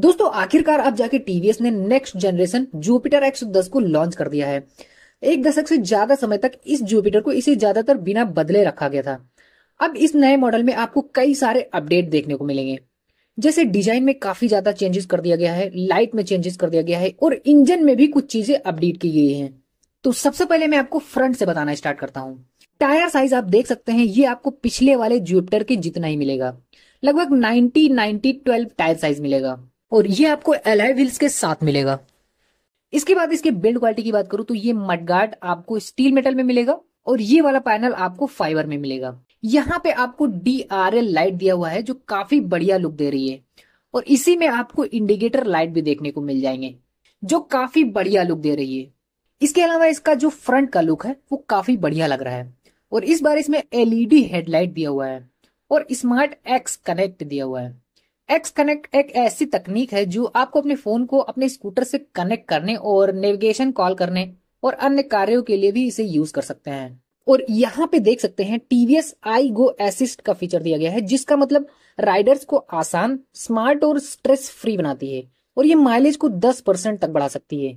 दोस्तों आखिरकार अब जाके टीवीएस ने नेक्स्ट जनरेशन जुपिटर एक्स दस को लॉन्च कर दिया है एक दशक से ज्यादा समय तक इस जुपिटर को इसे ज्यादातर बिना बदले रखा गया था अब इस नए मॉडल में आपको कई सारे अपडेट देखने को मिलेंगे जैसे डिजाइन में काफी ज्यादा चेंजेस कर दिया गया है लाइट में चेंजेस कर दिया गया है और इंजन में भी कुछ चीजें अपडेट की गई हैं तो सबसे पहले मैं आपको फ्रंट से बताना स्टार्ट करता हूँ टायर साइज आप देख सकते हैं ये आपको पिछले वाले जुपिटर के जितना ही मिलेगा लगभग 90 90 12 टायर साइज मिलेगा और ये आपको एलाइव व्हील्स के साथ मिलेगा इसके बाद इसके बिल्ड क्वालिटी की बात करूं तो ये मडगार्ड आपको स्टील मेटल में मिलेगा और ये वाला पैनल आपको फाइबर में मिलेगा यहाँ पे आपको डी आर एल लाइट दिया हुआ है जो काफी बढ़िया लुक दे रही है और इसी में आपको इंडिकेटर लाइट भी देखने को मिल जाएंगे जो काफी बढ़िया लुक दे रही है इसके अलावा इसका जो फ्रंट का लुक है वो काफी बढ़िया लग रहा है और इस बार इसमें एलईडी हेडलाइट दिया हुआ है और स्मार्ट एक्स कनेक्ट दिया हुआ है एक्स कनेक्ट एक ऐसी तकनीक है जो आपको अपने फोन को अपने स्कूटर से कनेक्ट करने और नेविगेशन कॉल करने और अन्य कार्यों के लिए भी इसे यूज कर सकते हैं और यहाँ पे देख सकते हैं टीवीएस आई गो एसिस्ट का फीचर दिया गया है जिसका मतलब राइडर्स को आसान स्मार्ट और स्ट्रेस फ्री बनाती है और ये माइलेज को 10 परसेंट तक बढ़ा सकती है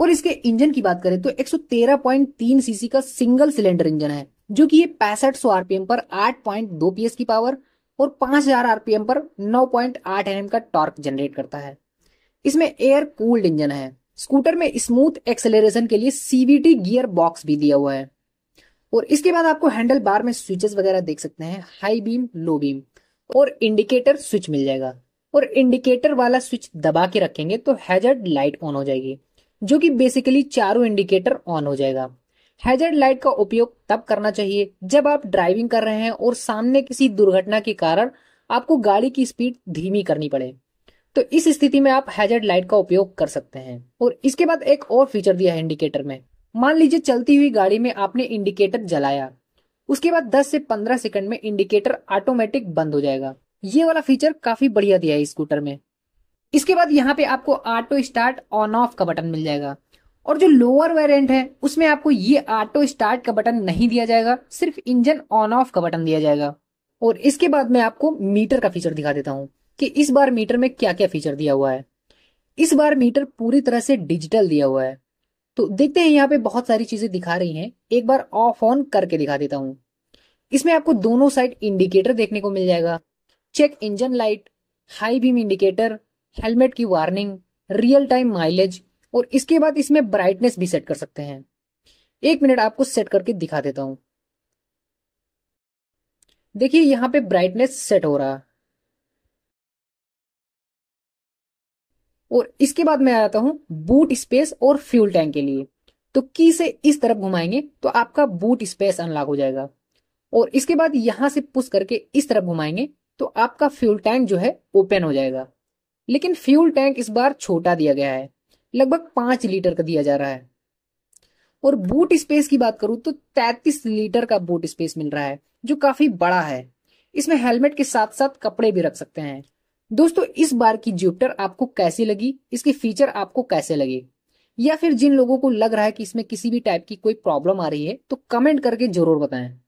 और इसके इंजन की बात करें तो 113.3 सीसी का सिंगल सिलेंडर इंजन है जो कि ये पैंसठ सौ आरपीएम पर 8.2 पीएस की पावर और 5000 आरपीएम पर 9.8 एनएम का टॉर्क जनरेट करता है इसमें एयर कूल्ड इंजन है स्कूटर में स्मूथ एक्सेलरेशन के लिए सीवीटी गियर बॉक्स भी दिया हुआ है और इसके बाद आपको हैंडल बार में स्विचेस वगैरह देख सकते हैं हाई बीम लो बीम और इंडिकेटर स्विच मिल जाएगा और इंडिकेटर वाला स्विच दबा के रखेंगे तो हैजर्ड लाइट ऑन हो जाएगी जो कि बेसिकली चारों इंडिकेटर ऑन हो जाएगा हैजर्ड लाइट का उपयोग तब करना चाहिए जब आप ड्राइविंग कर रहे हैं और सामने किसी दुर्घटना के कारण आपको गाड़ी की स्पीड धीमी करनी पड़े तो इस स्थिति में आप हैजर्ड लाइट का उपयोग कर सकते हैं और इसके बाद एक और फीचर दिया है इंडिकेटर में मान लीजिए चलती हुई गाड़ी में आपने इंडिकेटर जलाया उसके बाद 10 से 15 सेकंड में इंडिकेटर ऑटोमेटिक बंद हो जाएगा ये वाला फीचर काफी बढ़िया दिया है स्कूटर में इसके बाद यहाँ पे आपको ऑटो स्टार्ट ऑन ऑफ का बटन मिल जाएगा और जो लोअर वेरिएंट है उसमें आपको ये ऑटो स्टार्ट का बटन नहीं दिया जाएगा सिर्फ इंजन ऑन ऑफ का बटन दिया जाएगा और इसके बाद मैं आपको मीटर का फीचर दिखा देता हूँ कि इस बार मीटर में क्या क्या फीचर दिया हुआ है इस बार मीटर पूरी तरह से डिजिटल दिया हुआ है तो देखते हैं यहाँ पे बहुत सारी चीजें दिखा रही हैं एक बार ऑफ ऑन करके दिखा देता हूँ इसमें आपको दोनों साइड इंडिकेटर देखने को मिल जाएगा check engine light high beam indicator helmet की वार्निंग रियल टाइम माइलेज और इसके बाद इसमें ब्राइटनेस भी सेट कर सकते हैं एक मिनट आपको सेट करके दिखा देता हूं देखिए यहां पे ब्राइटनेस सेट हो रहा और इसके बाद मैं आता हूं बूट स्पेस और फ्यूल टैंक के लिए तो की से इस तरफ घुमाएंगे तो आपका बूट स्पेस अनलॉक हो जाएगा और इसके बाद यहां से पुश करके इस तरफ घुमाएंगे तो आपका फ्यूल टैंक जो है ओपन हो जाएगा लेकिन फ्यूल टैंक इस बार छोटा दिया गया है लगभग पांच लीटर का दिया जा रहा है और बूट स्पेस की बात करूं तो 33 लीटर का बूट स्पेस मिल रहा है जो काफी बड़ा है इसमें हेलमेट के साथ साथ कपड़े भी रख सकते हैं दोस्तों इस बार की जुपिटर आपको कैसी लगी इसके फीचर आपको कैसे लगे या फिर जिन लोगों को लग रहा है कि इसमें किसी भी टाइप की कोई प्रॉब्लम आ रही है तो कमेंट करके जरूर बताएं